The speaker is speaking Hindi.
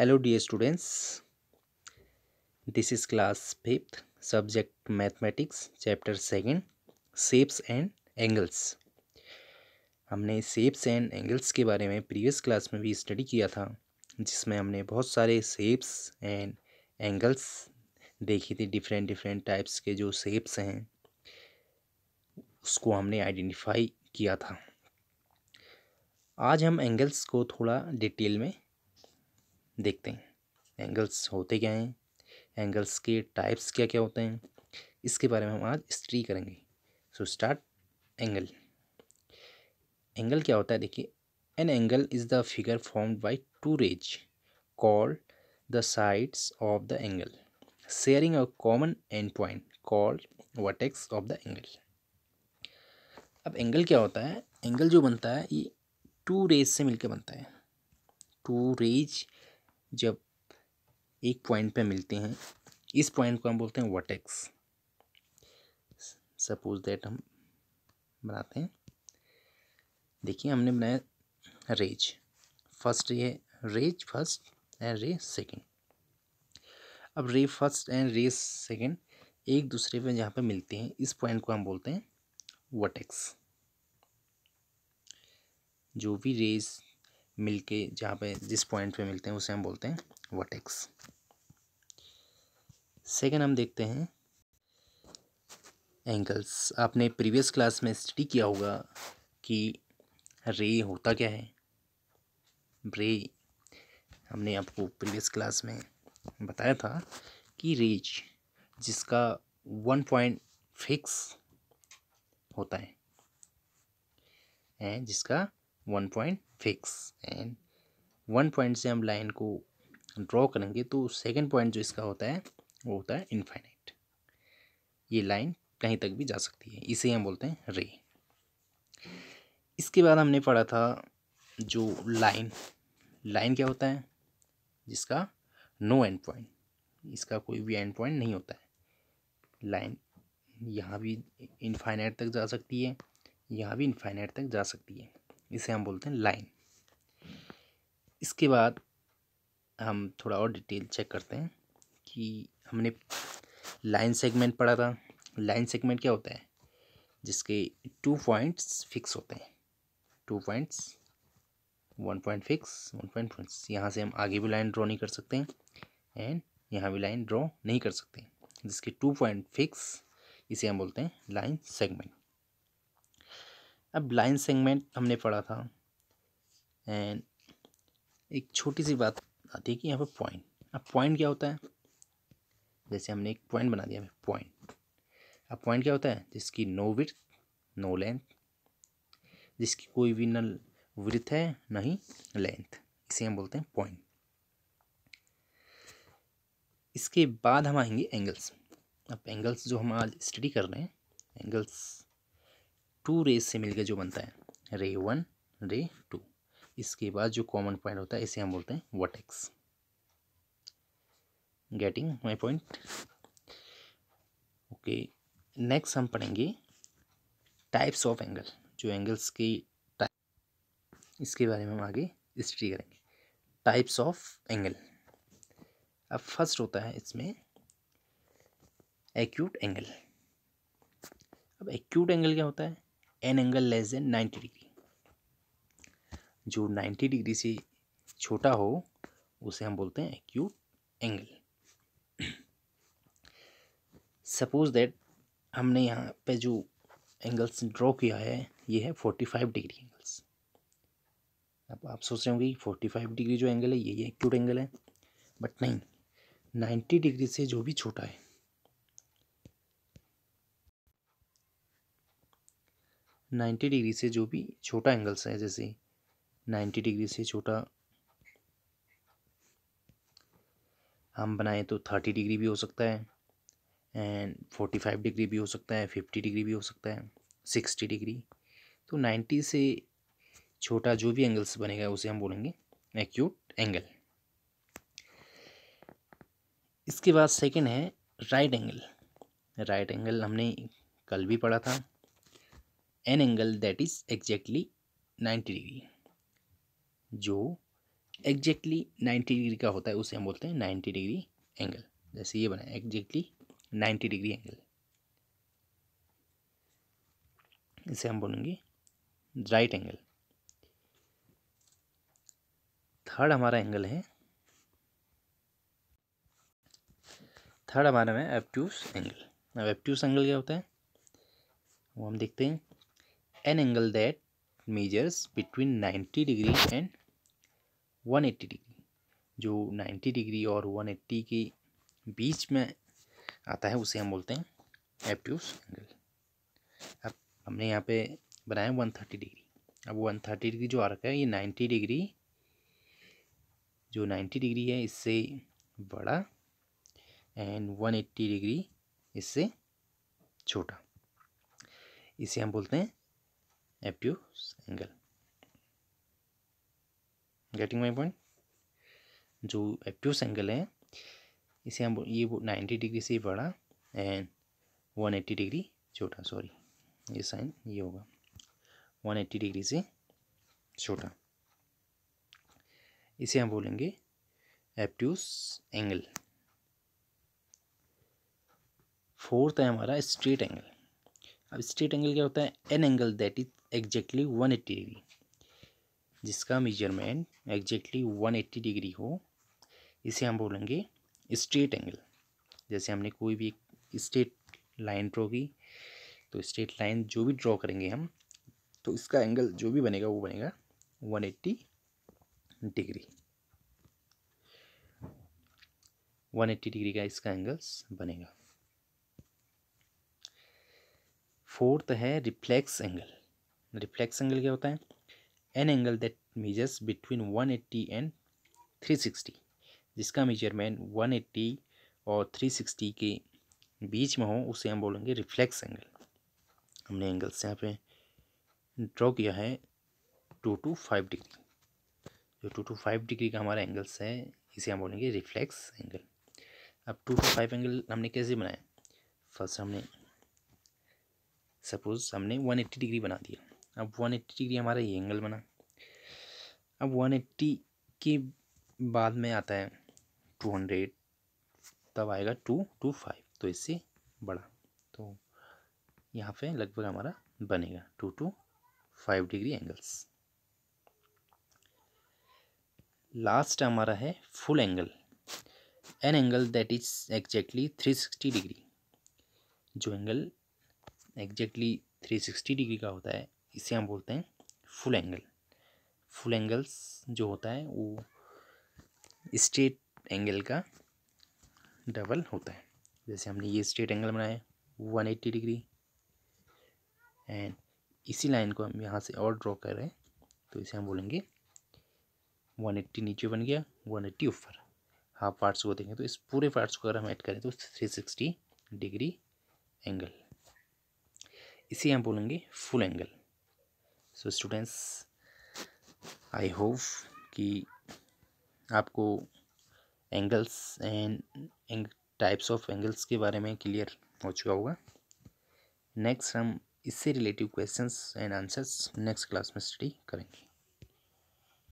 hello dear students this is class fifth subject mathematics chapter 2nd shapes and angles हमने शेप्स एंड एंगल्स के बारे में प्रीवियस क्लास में भी स्टडी किया था जिसमें हमने बहुत सारे शेप्स एंड एंगल्स देखी थी डिफरेंट डिफरेंट टाइप्स के जो शेप्स हैं उसको हमने आइडेंटिफाई किया था आज हम एंगल्स को थोड़ा डिटेल में देखते हैं एंगल्स होते क्या हैं एंगल्स के टाइप्स क्या क्या होते हैं इसके बारे में हम आज स्ट्री करेंगे सो स्टार्ट एंगल एंगल क्या होता है देखिए an angle is the figure form by two rays call the sides of the angle sharing a common end point called vertex of the angle अब एंगल क्या होता है एंगल जो बनता है ये टू रेज से मिलकर बनता है टू रेज जब एक पॉइंट पे मिलते हैं इस पॉइंट को हम बोलते हैं वटेक्स सपोज दैट हम बनाते हैं देखिए हमने बनाया रेज फर्स्ट ये rays first and ray second अब ray first and ray second एक दूसरे पे जहाँ पे मिलते हैं इस पॉइंट को हम बोलते हैं वटेक्स जो भी रेज मिलके जहाँ पे जिस पॉइंट पे मिलते हैं उसे हम बोलते हैं वटेक्स सेकेंड हम देखते हैं एंगल्स आपने प्रीवियस क्लास में स्टडी किया होगा कि रे होता क्या है रे हमने आपको प्रीवियस क्लास में बताया था कि रेज जिसका वन पॉइंट फिक्स होता है हैं जिसका one point fix and one point से हम लाइन को ड्रॉ करेंगे तो सेकेंड पॉइंट जो इसका होता है वो होता है इनफाइनाइट ये लाइन कहीं तक भी जा सकती है इसे हम बोलते हैं रे इसके बाद हमने पढ़ा था जो लाइन लाइन क्या होता है जिसका नो एंड पॉइंट इसका कोई भी एंड पॉइंट नहीं होता है लाइन यहाँ भी इनफाइनाइट तक जा सकती है यहाँ भी इनफाइनाइट तक जा सकती है इसे हम बोलते हैं लाइन इसके बाद हम थोड़ा और डिटेल चेक करते हैं कि हमने लाइन सेगमेंट पढ़ा था लाइन सेगमेंट क्या होता है जिसके टू पॉइंट्स फिक्स होते हैं two points one point fix one point fix यहाँ से हम आगे भी लाइन ड्रॉ नहीं कर सकते हैं एंड यहाँ भी लाइन ड्रॉ नहीं कर सकते जिसके टू पॉइंट फिक्स इसे हम बोलते हैं लाइन सेगमेंट अब लाइन सेगमेंट हमने पढ़ा था एंड एक छोटी सी बात आती है कि यहाँ पर पॉइंट अब पॉइंट क्या होता है जैसे हमने एक पॉइंट बना दिया पॉइंट अब पॉइंट क्या होता है जिसकी नो विथ नो लेंथ जिसकी कोई भी न वृथ है न ही लेंथ इसे हम बोलते हैं पॉइंट इसके बाद हम आएंगे एंगल्स अब एंगल्स जो हम आज स्टडी कर रहे हैं एंगल्स टू रेज से मिलकर जो बनता है रे वन रे टू इसके बाद जो कॉमन पॉइंट होता है इसे हम बोलते हैं vertex getting my point okay next हम पढ़ेंगे टाइप्स ऑफ एंगल जो एंगल्स की टाइप इसके बारे में हम आगे स्टडी करेंगे टाइप्स ऑफ एंगल अब फर्स्ट होता है इसमें एक्यूट एंगल अब एक्यूट एंगल क्या होता है an angle less than ninety degree जो नाइन्टी डिग्री से छोटा हो उसे हम बोलते हैं एक्यूट एंगल सपोज दैट हमने यहाँ पे जो एंगल्स ड्रॉ किया है ये है फोर्टी फाइव डिग्री एंगल्स अब आप सोच रहे होंगे फोर्टी फाइव डिग्री जो एंगल है ये एक्यूट एंगल है बट नहीं नाइन्टी डिग्री से जो भी छोटा है 90 डिग्री से जो भी छोटा एंगल्स है जैसे 90 डिग्री से छोटा हम बनाएं तो 30 डिग्री भी हो सकता है एंड 45 डिग्री भी हो सकता है 50 डिग्री भी हो सकता है 60 डिग्री तो 90 से छोटा जो भी एंगल्स बनेगा उसे हम बोलेंगे एक्यूट एंगल इसके बाद सेकंड है राइट एंगल राइट एंगल हमने कल भी पढ़ा था an angle that is exactly ninety degree जो एग्जैक्टली नाइन्टी डिग्री का होता है उसे हम बोलते हैं नाइन्टी डिग्री एंगल जैसे ये बना एग्जैक्टली नाइन्टी डिग्री एंगल इसे हम बोलेंगे राइट एंगल थर्ड हमारा एंगल है थर्ड हमारा में एप्टूस एंगल अब एप्टूस एंगल क्या होता है वो हम देखते हैं an angle that measures between 90 degree and 180 degree जो 90 डिग्री और 180 के बीच में आता है उसे हम बोलते हैं एप्टूस एंगल अब हमने यहाँ पे बनाया वन थर्टी डिग्री अब वन थर्टी डिग्री जो आर्क है ये नाइन्टी डिग्री जो नाइन्टी डिग्री है इससे बड़ा एंड वन एट्टी डिग्री इससे छोटा इसे हम बोलते हैं obtuse angle getting my point जो एप्टूस एंगल है इसे हम ये नाइन्टी डिग्री से बड़ा एंड वन एट्टी डिग्री छोटा सॉरी ये साइन ये होगा वन एट्टी डिग्री से छोटा इसे हम बोलेंगे एप्टूस एंगल फोर्थ है हमारा स्ट्रेट एंगल अब स्ट्रेट एंगल क्या होता है an angle that is exactly one eighty degree जिसका measurement exactly one eighty degree हो इसे हम बोलेंगे स्ट्रेट एंगल जैसे हमने कोई भी स्ट्रेट लाइन ड्रॉ की तो स्ट्रेट लाइन जो भी ड्रॉ करेंगे हम तो इसका एंगल जो भी बनेगा वो बनेगा one eighty degree one eighty degree का इसका एंगल्स बनेगा फोर्थ है रिफ्लेक्स एंगल रिफ्लेक्स एंगल क्या होता है an angle that measures between one eighty and three sixty जिसका मेजरमेंट वन एट्टी और थ्री सिक्सटी के बीच में हो उसे हम बोलेंगे रिफ्लेक्स एंगल हमने एंगल्स यहाँ पे ड्रॉ किया है टू टू फाइव डिग्री जो टू टू फाइव डिग्री का हमारा एंगल्स है इसे हम बोलेंगे रिफ्लेक्स एंगल अब टू टू फाइव एंगल हमने कैसे बनाया फर्स्ट हमने सपोज़ हमने वन एट्टी डिग्री बना दिया अब वन एट्टी डिग्री हमारा ये एंगल बना अब वन एट्टी के बाद में आता है टू हंड्रेड तब आएगा टू टू फाइव तो इससे बड़ा तो यहाँ पे लगभग हमारा बनेगा two two five degree angles last हमारा है full angle an angle that is exactly three sixty degree जो angle exactly three sixty degree का होता है इसे हम बोलते हैं फुल एंगल फुल एंगल्स जो होता है वो स्ट्रेट एंगल का डबल होता है जैसे हमने ये स्ट्रेट एंगल बनाया वन एट्टी डिग्री एंड इसी लाइन को हम यहाँ से और ड्रॉ कर रहे हैं तो इसे हम बोलेंगे वन एट्टी नीचे बन गया वन एट्टी ऊपर हाफ पार्ट्स को देखें तो इस पूरे पार्ट्स को अगर हम ऐड करें तो थ्री सिक्सटी डिग्री एंगल इसे हम बोलेंगे full angle so students I hope कि आपको angles and types of angles के बारे में क्लियर हो चुका होगा नेक्स्ट हम इससे relative questions and answers next class में स्टडी करेंगे